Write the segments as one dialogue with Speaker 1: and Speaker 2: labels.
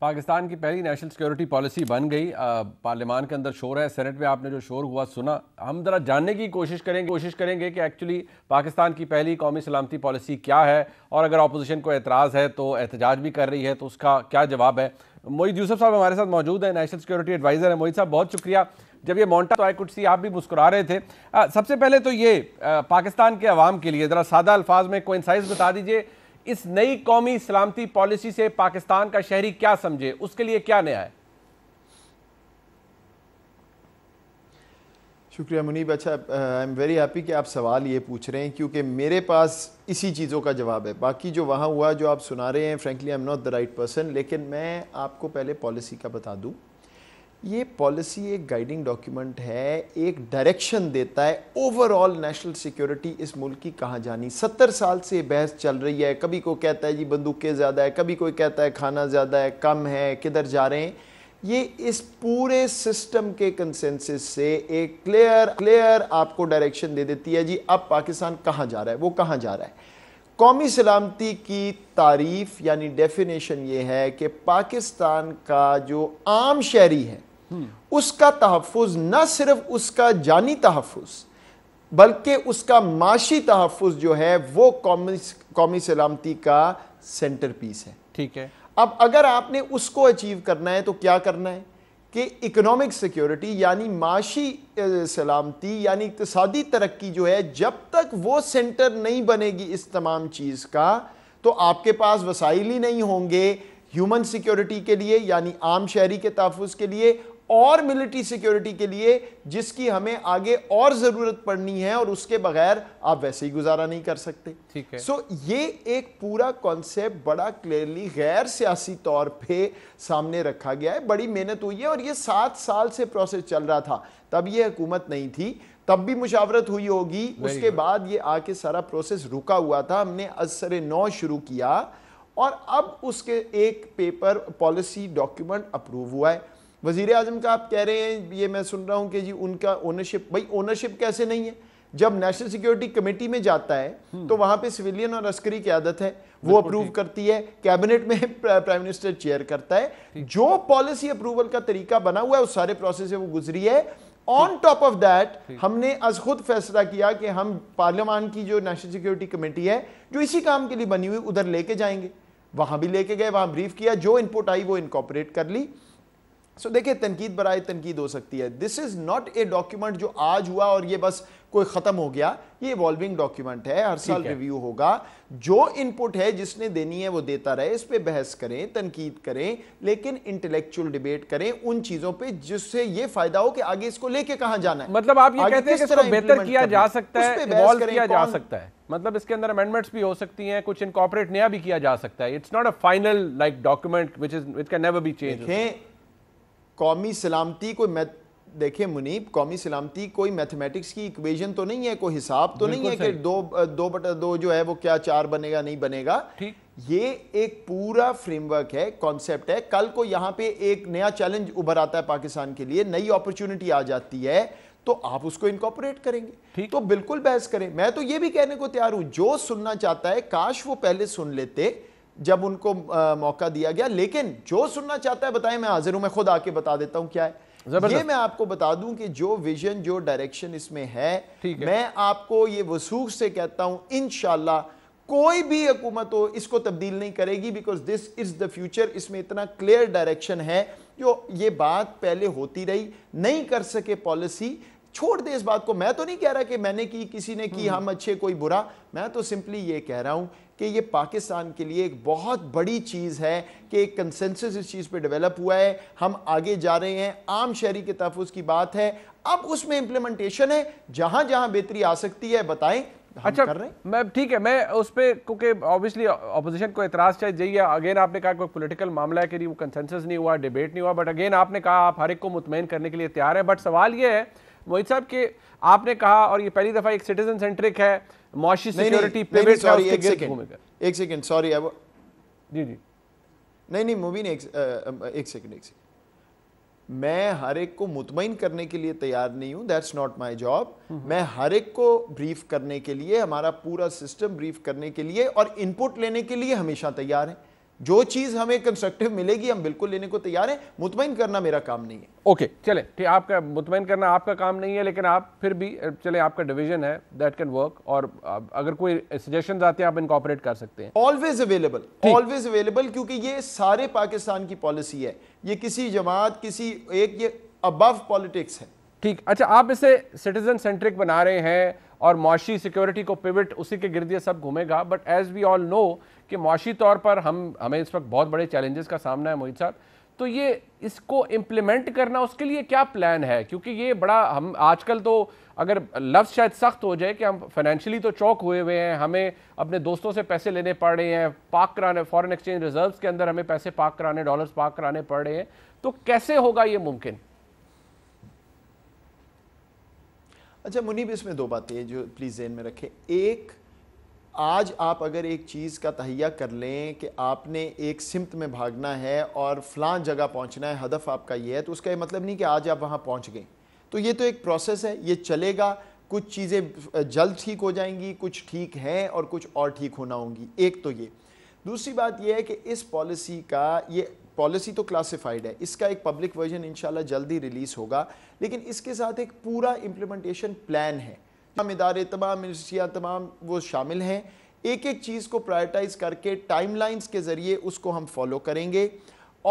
Speaker 1: पाकिस्तान की पहली national security policy बन गई पार्लियामान के अंदर शोर है सेनेट में आपने जो शोर हुआ सुना हम ज़रा जानने की कोशिश करेंगे कोशिश करेंगे कि एक्चुअली पाकिस्तान की पहली कौमी सलामती पॉलिसी क्या है और अगर अपोजिशन को एतराज़ है तो एहतजाज भी कर रही है तो उसका क्या जवाब है मोहित यूसफ साहब हमारे साथ मौजूद है नेशनल सिक्योरिटी एडवाइज़र है मोहित साहब बहुत शुक्रिया जब ये मोन्टा तो आई कुछ सी आप भी मुस्कुरा रहे थे आ, सबसे पहले तो ये आ, पाकिस्तान के आवाम के लिए ज़रा सादा अल्फाज में कोइंसाइज बता दीजिए इस नई कौमी सलामती पॉलिसी से पाकिस्तान का शहरी क्या समझे उसके लिए क्या नया है
Speaker 2: शुक्रिया मुनीब अच्छा आई एम वेरी हैप्पी कि आप सवाल ये पूछ रहे हैं क्योंकि मेरे पास इसी चीज़ों का जवाब है बाकी जो वहाँ हुआ जो आप सुना रहे हैं frankly I am not the right person लेकिन मैं आपको पहले पॉलिसी का बता दूँ ये पॉलिसी एक गाइडिंग डॉक्यूमेंट है एक डायरेक्शन देता है ओवरऑल नेशनल सिक्योरिटी इस मुल्क की कहाँ जानी सत्तर साल से बहस चल रही है कभी कोई कहता है जी बंदूकें ज़्यादा है कभी कोई कहता है खाना ज़्यादा है कम है किधर जा रहे हैं ये इस पूरे सिस्टम के कंसेंसस से एक क्लियर क्लियर आपको डायरेक्शन दे देती है जी अब पाकिस्तान कहाँ जा रहा है वो कहाँ जा रहा है कौमी सलामती की तारीफ यानी डेफिनेशन ये है कि पाकिस्तान का जो आम शहरी है उसका तहफ़ न सिर्फ उसका जानी तहफ़ बल्कि उसका माशी तहफ़ जो है वो कौमी कौमी सलामती का सेंटर पीस है ठीक है अब अगर आपने उसको अचीव करना है तो क्या करना है कि इकोनॉमिक सिक्योरिटी यानी माशी सलामती यानी इकतदी तरक्की जो है जब तक वो सेंटर नहीं बनेगी इस तमाम चीज़ का तो आपके पास वसाइल ही नहीं होंगे ह्यूमन सिक्योरिटी के लिए यानी आम शहरी के तहफ़ के लिए और मिलिट्री सिक्योरिटी के लिए जिसकी हमें आगे और जरूरत पड़नी है और उसके बगैर आप वैसे ही गुजारा नहीं कर सकते ठीक है सो so, ये एक पूरा कॉन्सेप्ट बड़ा क्लियरली गैर सियासी तौर पे सामने रखा गया है बड़ी मेहनत हुई है और ये सात साल से प्रोसेस चल रहा था तब ये हुकूमत नहीं थी तब भी मुशावरत हुई होगी उसके बाद ये आके सारा प्रोसेस रुका हुआ था हमने असर नौ शुरू किया और अब उसके एक पेपर पॉलिसी डॉक्यूमेंट अप्रूव हुआ है वजीर अजम का आप कह रहे हैं ये मैं सुन रहा हूँ कि जी उनका ओनरशिप भाई ओनरशिप कैसे नहीं है जब नेशनल सिक्योरिटी कमेटी में जाता है तो हम्म। वहाँ पे सिविलियन और अस्करी की आदत है वो अप्रूव करती है कैबिनेट में प्राइम मिनिस्टर चेयर करता है जो पॉलिसी अप्रूवल का तरीका बना हुआ है उस सारे प्रोसेस से वो गुजरी है ऑन टॉप ऑफ दैट हमने आज खुद फैसला किया कि हम पार्लियामान की जो नेशनल सिक्योरिटी कमेटी है जो इसी काम के लिए बनी हुई उधर लेके जाएंगे वहां भी लेके गए वहां ब्रीफ किया जो इनपुट आई वो इनकॉपरेट कर ली सो देखिए तनकीद बरए तनकीद हो सकती है this is not a document जो आज हुआ और ये बस कोई ख़त्म हो गया ये इवॉल्विंग डॉक्यूमेंट है हर साल रिव्यू होगा जो इनपुट है जिसने देनी है वो देता रहे इस पर बहस करें तनकीद करें लेकिन इंटेलेक्चुअल डिबेट करें उन चीज़ों पर जिससे ये फायदा हो कि आगे इसको लेके कहा जाना है मतलब आप ये कहते हैं कि बेहतर किया जा सकता है इवॉल्व किया जा सकता है मतलब इसके अंदर अमेंडमेंट्स
Speaker 1: भी हो सकती हैं कुछ इनकॉपरेट नया भी किया जा सकता है it's not a final like document which is which can
Speaker 2: never be change कौमी सलामती कोई मैथ देखें मुनीब कौमी सलामती कोई मैथमेटिक्स की इक्वेशन तो नहीं है कोई हिसाब तो नहीं है कि दो दो बटा दो जो है वो क्या चार बनेगा नहीं बनेगा ये एक पूरा फ्रेमवर्क है कॉन्सेप्ट है कल को यहाँ पे एक नया चैलेंज उभर आता है पाकिस्तान के लिए नई अपॉर्चुनिटी आ जाती है तो आप उसको इनकॉपरेट करेंगे तो बिल्कुल बहस करें मैं तो ये भी कहने को तैयार हूं जो सुनना चाहता है काश वो पहले सुन लेते जब उनको आ, मौका दिया गया लेकिन जो सुनना चाहता है बताएं मैं हाजिर हूं मैं खुद आके बता देता हूं क्या है ये मैं आपको बता दूं कि जो विजन जो डायरेक्शन इसमें है, है मैं आपको ये वसूख से कहता हूं इन कोई भी हुकूमत हो इसको तब्दील नहीं करेगी because this is the future इसमें इतना क्लियर डायरेक्शन है जो ये बात पहले होती रही नहीं कर सके पॉलिसी छोड़ दे इस बात को मैं तो नहीं कह रहा कि मैंने की किसी ने की हम्म। हम अच्छे कोई बुरा मैं तो सिंपली ये कह रहा हूं कि ये पाकिस्तान के लिए एक बहुत बड़ी चीज़ है कि एक कंसेंसस इस चीज़ पे डेवलप हुआ है हम आगे जा रहे हैं आम शहरी के तहफ़ की बात है अब उसमें इम्प्लीमेंटेशन है जहां जहां बेहतरी आ सकती है बताएं अच्छा कर रहे हैं मैं ठीक है मैं
Speaker 1: उस पर क्योंकि ऑब्वियसली अपोजिशन को एतराज चाहिए अगेन आपने कहा कोई पोलिटिकल मामला है कि वो कंसेंसस नहीं हुआ डिबेट नहीं हुआ बट अगेन आपने कहा आप हर एक को मुतमिन करने के लिए तैयार है बट सवाल ये है मोहित साहब के आपने कहा और ये पहली दफ़ा एक सिटीजन सेंट्रिक है सिक्योरिटी
Speaker 2: एक सेकंड सॉरी अब जी जी नहीं नहीं मुबीन एक एक सेकंड एक सेकंड मैं हर एक को मुतमिन करने के लिए तैयार नहीं हूँ दैट्स नॉट माई जॉब मैं हर एक को ब्रीफ करने के लिए हमारा पूरा सिस्टम ब्रीफ करने के लिए और इनपुट लेने के लिए हमेशा तैयार है जो चीज हमें कंस्ट्रक्टिव मिलेगी हम बिल्कुल लेने को तैयार हैं मुतमिन करना मेरा काम नहीं है ओके चले ठीक आपका मुतमिन करना आपका काम नहीं है
Speaker 1: लेकिन आप फिर भी चले आपका डिवीजन है दैट कैन वर्क और अगर कोई सजेशन आते हैं आप इनकॉपरेट कर सकते हैं
Speaker 2: ऑलवेज अवेलेबल ऑलवेज अवेलेबल क्योंकि ये सारे पाकिस्तान की पॉलिसी है ये किसी जमात किसी एक ये अबव पॉलिटिक्स है ठीक अच्छा आप
Speaker 1: इसे सिटीजन सेंट्रिक बना रहे हैं और मुशी सिक्योरिटी को पिविट उसी के गिरदे सब घूमेगा but as we all know कि मुशी तौर पर हम हमें इस वक्त बहुत बड़े चैलेंजेस का सामना है मोहित साहब तो ये इसको इम्प्लीमेंट करना उसके लिए क्या प्लान है क्योंकि ये बड़ा हम आजकल तो अगर लफ्ज़ शायद सख्त हो जाए कि हम फाइनेंशियली तो चौक हुए हुए हैं हमें अपने दोस्तों से पैसे लेने पड़ रहे हैं पाक कराने फ़ॉरन एक्सचेंज रिजर्व के अंदर हमें पैसे पाक कराने डॉलर्स पाक
Speaker 2: कराने पड़ रहे हैं तो कैसे होगा ये मुमकिन अच्छा मुनीब इसमें दो बातें जो प्लीज़ जहन में रखें एक आज आप अगर एक चीज़ का तहिया कर लें कि आपने एक सिमत में भागना है और फलां जगह पहुंचना है हदफ आपका यह है तो उसका यह मतलब नहीं कि आज आप वहाँ पहुंच गए तो ये तो एक प्रोसेस है ये चलेगा कुछ चीज़ें जल्द ठीक हो जाएंगी कुछ ठीक हैं और कुछ और ठीक होना होंगी एक तो ये दूसरी बात यह है कि इस पॉलिसी का ये पॉलिसी तो क्लासिफाइड है इसका एक पब्लिक वर्जन इंशाल्लाह जल्दी रिलीज़ होगा लेकिन इसके साथ एक पूरा इम्प्लीमेंटेशन प्लान है तमाम इदारे तमाम यूनिवर्सिटियाँ तमाम वो शामिल हैं एक एक चीज़ को प्रायोरिटाइज करके लाइन्स के ज़रिए उसको हम फॉलो करेंगे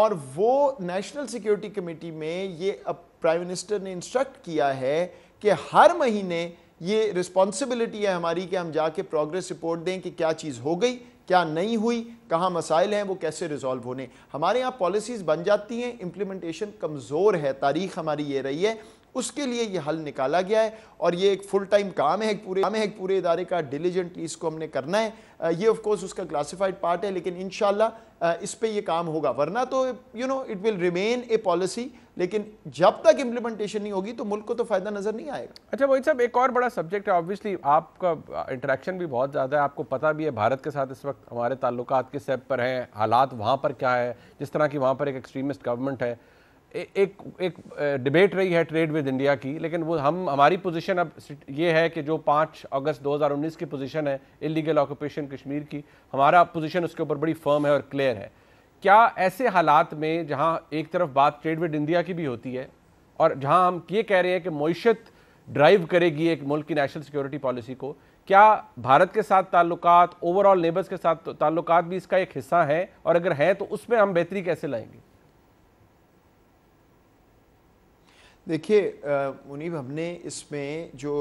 Speaker 2: और वो नेशनल सिक्योरिटी कमेटी में ये अब प्राइम मिनिस्टर ने इंस्ट्रक्ट किया है कि हर महीने ये रिस्पॉन्सिबिलिटी है हमारी कि हम जाके प्रोग्रेस रिपोर्ट दें कि क्या चीज़ हो गई क्या नहीं हुई कहाँ मसाइल हैं वो कैसे रिजॉल्व होने हमारे यहाँ पॉलिसीज़ बन जाती हैं इम्प्लीमेंटेशन कमज़ोर है तारीख हमारी ये रही है उसके लिए ये हल निकाला गया है और ये एक फुल टाइम काम है पूरे काम है पूरे इदारे का डिलीजेंटली इसको हमने करना है ये ऑफ कोर्स उसका क्लासिफाइड पार्ट है लेकिन इन इस पर यह काम होगा वरना तो you know it will remain a policy लेकिन जब तक इम्प्लीमेंटेशन नहीं होगी तो मुल्क को तो फ़ायदा नज़र नहीं आएगा
Speaker 1: अच्छा वही साहब एक और बड़ा सब्जेक्ट है ऑब्वियसली आपका इंटरेक्शन भी बहुत ज़्यादा है आपको पता भी है भारत के साथ इस वक्त हमारे ताल्लुक किस पर हैं हालात वहाँ पर क्या है जिस तरह की वहाँ पर एक एक्सट्रीमिस्ट गवर्नमेंट है एक एक डिबेट रही है ट्रेड विद इंडिया की लेकिन वो हम हमारी पोजीशन अब ये है कि जो पाँच अगस्त 2019 की पोजीशन है इलीगल ऑक्यूपेशन कश्मीर की हमारा पोजीशन उसके ऊपर बड़ी फर्म है और क्लियर है क्या ऐसे हालात में जहां एक तरफ बात ट्रेड विद इंडिया की भी होती है और जहां हम ये कह रहे हैं कि मीशत ड्राइव करेगी एक मुल्क की नेशनल सिक्योरिटी पॉलिसी को क्या भारत के साथ ताल्लुक ओवरऑल नेबर्स के साथ ताल्लुक भी इसका एक हिस्सा हैं और अगर हैं तो उसमें हम बेहतरी कैसे लाएंगे
Speaker 2: देखिए मुनीब हमने इसमें जो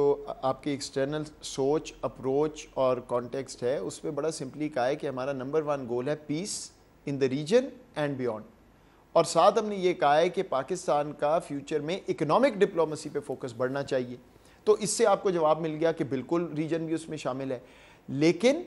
Speaker 2: आपकी एक्सटर्नल सोच अप्रोच और कॉन्टेक्स्ट है उस पर बड़ा सिंपली कहा है कि हमारा नंबर वन गोल है peace in the region and beyond और साथ हमने ये कहा है कि पाकिस्तान का फ्यूचर में इकोनॉमिक डिप्लोमेसी पे फोकस बढ़ना चाहिए तो इससे आपको जवाब मिल गया कि बिल्कुल रीजन भी उसमें शामिल है लेकिन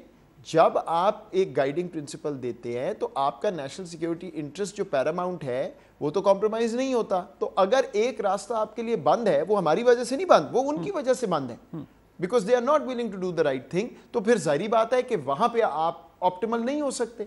Speaker 2: जब आप एक गाइडिंग प्रिंसिपल देते हैं तो आपका नेशनल सिक्योरिटी इंटरेस्ट जो पैरामाउंट है वो तो कॉम्प्रोमाइज नहीं होता तो अगर एक रास्ता आपके लिए बंद है वो हमारी वजह से नहीं बंद वो हम्म। उनकी वजह से बंद है because they are not willing to do the right thing तो फिर जारी बात है कि वहां पे आप ऑप्टिमल नहीं हो सकते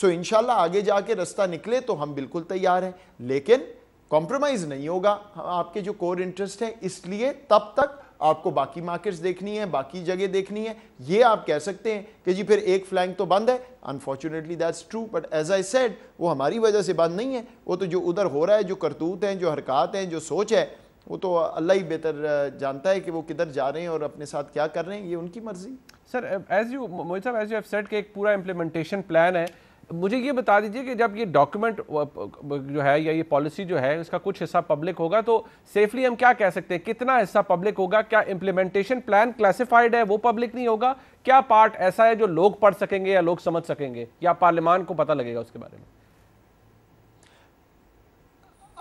Speaker 2: सो so, इनशाला आगे जाके रास्ता निकले तो हम बिल्कुल तैयार हैं लेकिन कॉम्प्रोमाइज नहीं होगा हाँ, आपके जो कोर इंटरेस्ट है इसलिए तब तक आपको बाकी मार्केट्स देखनी है बाकी जगह देखनी है ये आप कह सकते हैं कि जी फिर एक फ्लैंक तो बंद है unfortunately that's true but as I said वो हमारी वजह से बंद नहीं है वो तो जो उधर हो रहा है जो करतूत हैं जो हरकत हैं जो सोच है वो तो अल्लाह ही बेहतर जानता है कि वो किधर जा रहे हैं और अपने साथ क्या कर रहे हैं ये उनकी मर्जी सर एज यू मोहित साहब एज यू हैव
Speaker 1: सेड के एक पूरा इम्प्लीमेंटेशन प्लान है मुझे ये बता दीजिए कि जब ये डॉक्यूमेंट जो है या ये पॉलिसी जो है इसका कुछ हिस्सा पब्लिक होगा तो सेफली हम क्या कह सकते हैं कितना हिस्सा पब्लिक होगा क्या इम्प्लीमेंटेशन प्लान क्लासिफाइड है वो पब्लिक नहीं होगा क्या पार्ट ऐसा है जो लोग पढ़ सकेंगे या लोग समझ
Speaker 2: सकेंगे या पार्लियामान को पता लगेगा उसके बारे में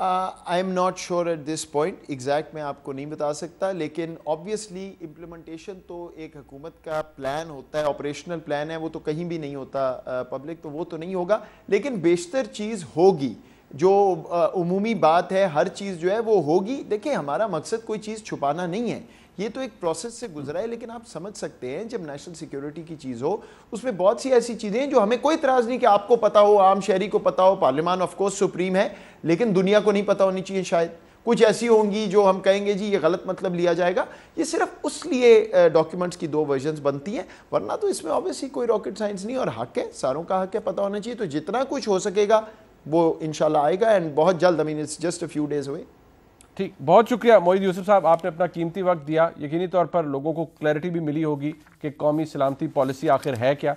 Speaker 2: I am not sure at this point exact मैं आपको नहीं बता सकता लेकिन ऑब्वियसली इम्प्लीमेंटेशन तो एक हुकूमत का प्लान होता है ऑपरेशनल प्लान है वो तो कहीं भी नहीं होता पब्लिक uh, तो वो तो नहीं होगा लेकिन बेशतर चीज़ होगी जो uh, उमूमी बात है हर चीज़ जो है वो होगी देखिए हमारा मकसद कोई चीज़ छुपाना नहीं है ये तो एक प्रोसेस से गुजरा है लेकिन आप समझ सकते हैं जब नेशनल सिक्योरिटी की चीज़ हो उसमें बहुत सी ऐसी चीज़ें हैं जो हमें कोई तराज नहीं कि आपको पता हो आम शहरी को पता हो पार्लियामान ऑफकोर्स सुप्रीम है लेकिन दुनिया को नहीं पता होनी चाहिए शायद कुछ ऐसी होंगी जो हम कहेंगे जी ये गलत मतलब लिया जाएगा ये सिर्फ उस लिए डॉक्यूमेंट्स की दो वर्जन बनती हैं वरना तो इसमें ऑब्वियसली कोई रॉकेट साइंस नहीं और हक है सारों का हक है पता होना चाहिए तो जितना कुछ हो सकेगा वो इनशाला आएगा एंड बहुत जल्द I mean it's just a few days हुए ठीक बहुत शुक्रिया मोहित यूसुफ साहब आपने अपना कीमती
Speaker 1: वक्त दिया यकीनी तौर पर लोगों को क्लैरिटी भी मिली होगी कि कौमी सलामती पॉलिसी आखिर है क्या